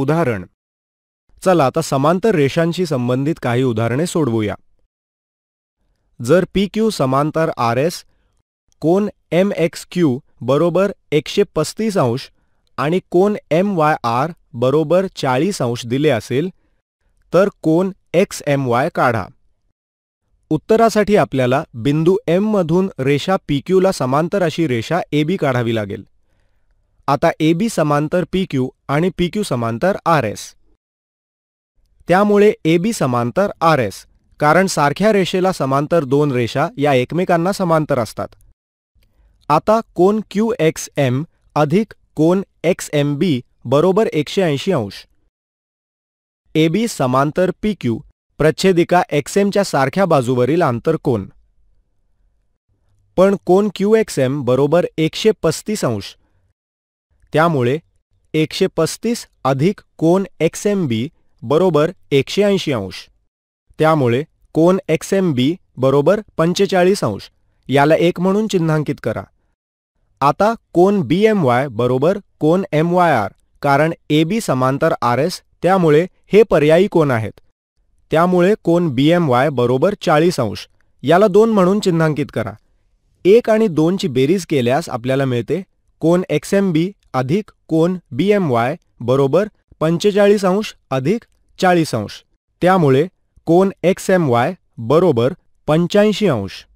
उदाहरण चला आता समांतर रेषांशी संबंधित काही उदाहरणे सोडवूया जर पी क्यू समांतर आर एस कोन एम क्यू बरोबर एकशे पस्तीस अंश आणि कोन एम आर बरोबर चाळीस अंश दिले असेल तर कोन एक्स एम वाय काढा उत्तरासाठी आपल्याला बिंदू मधून रेषा पी क्यूला समांतर अशी रेषा ए बी काढावी लागेल आता ए बी समांतर पी क्यू आणि पी क्यू समांतर आर एस त्यामुळे ए बी समांतर आर एस कारण सारख्या रेषेला समांतर दोन रेषा या एकमेकांना समांतर असतात आता कोन क्यू एक्स एम अधिक कोन एक्स एम बी बरोबर एकशे ऐंशी अंश ए बी समांतर पी क्यू प्रच्छेदिका एक्स एमच्या सारख्या बाजूवरील आंतर कोन पण कोन क्यू एक्स एम बरोबर एकशे पस्तीस अंश त्यामुळे एकशे पस्तीस अधिक कोन एक्स एम बी बरोबर एकशे ऐंशी अंश त्यामुळे कोन एक्स एम बी बरोबर पंचेचाळीस अंश याला एक म्हणून चिन्हांकित करा आता कोन बी एम वाय बरोबर कोन एम वाय आर कारण ए बी समांतर आर एस त्यामुळे हे पर्यायी कोन आहेत त्यामुळे कोन बी एम वाय बरोबर चाळीस अंश याला दोन म्हणून चिन्हांकित करा एक आणि दोनची बेरीज केल्यास आपल्याला मिळते कोन एक्स एम बी अधिक कोन बी एम वाय बरोबर पंचेचाळीस अंश अधिक चाळीस अंश त्यामुळे कोन एक्स एम वाय बरोबर पंच्याऐंशी अंश